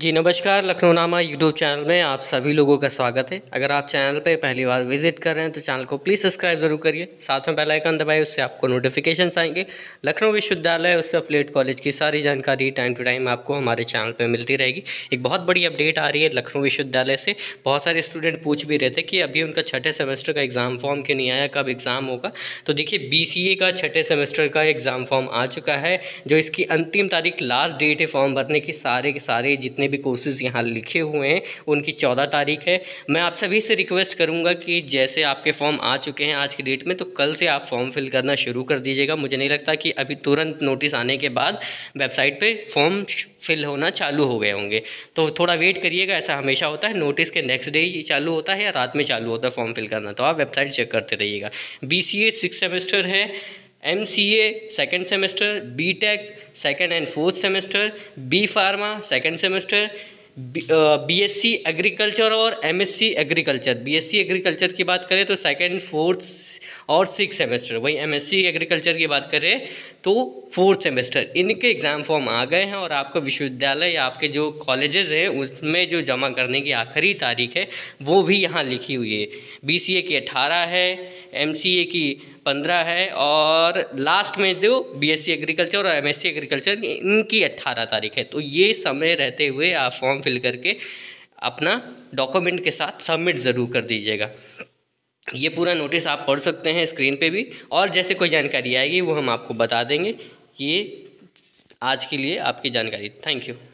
जी नमस्कार लखनऊ नामा YouTube channel में आप सभी लोगों का स्वागत है अगर आप चैनल पर पहली बार विजिट कर रहे हैं तो चैनल को प्लीज़ सब्सक्राइब जरूर करिए साथ में बेल आइकन दबाए उससे आपको नोटिफिकेशन आएंगे लखनऊ विश्वविद्यालय उससे अफलेट कॉलेज की सारी जानकारी टाइम टू टाइम आपको हमारे चैनल पर मिलती रहेगी एक बहुत बड़ी अपडेट आ रही है लखनऊ विश्वविद्यालय से बहुत सारे स्टूडेंट पूछ भी रहे थे कि अभी उनका छठे सेमेस्टर का एग्ज़ाम फॉर्म क्यों नहीं आया कब एग्ज़ाम होगा तो देखिए बी का छठे सेमेस्टर का एग्ज़ाम फॉर्म आ चुका है जो इसकी अंतिम तारीख लास्ट डेट है फॉर्म भरने की सारे के सारे जितने जितने भी कोर्सेज़ यहाँ लिखे हुए हैं उनकी चौदह तारीख है मैं आप सभी से रिक्वेस्ट करूँगा कि जैसे आपके फॉर्म आ चुके हैं आज की डेट में तो कल से आप फॉर्म फिल करना शुरू कर दीजिएगा मुझे नहीं लगता कि अभी तुरंत नोटिस आने के बाद वेबसाइट पर फॉर्म फिल होना चालू हो गए होंगे तो थोड़ा वेट करिएगा ऐसा हमेशा होता है नोटिस के नेक्स्ट डे ही चालू होता है या रात में चालू होता है फॉर्म फिल करना तो आप वेबसाइट चेक करते रहिएगा बी सी सिक्स सेमेस्टर है M C A second semester B tech second and fourth semester B pharma second semester B S C agriculture और M S C agriculture B S C agriculture की बात करें तो second fourth और six semester वही M S C agriculture की बात करें तो फोर्थ सेमेस्टर इनके एग्ज़ाम फॉर्म आ गए हैं और आपका विश्वविद्यालय या आपके जो कॉलेजेस हैं उसमें जो जमा करने की आखिरी तारीख है वो भी यहाँ लिखी हुई है बी सी ए की अठारह है एम सी ए की पंद्रह है और लास्ट में जो बीएससी एग्रीकल्चर और एमएससी एग्रीकल्चर इनकी अट्ठारह तारीख है तो ये समय रहते हुए आप फॉर्म फिल करके अपना डॉक्यूमेंट के साथ सबमिट ज़रूर कर दीजिएगा ये पूरा नोटिस आप पढ़ सकते हैं स्क्रीन पे भी और जैसे कोई जानकारी आएगी वो हम आपको बता देंगे ये आज के लिए आपकी जानकारी थैंक यू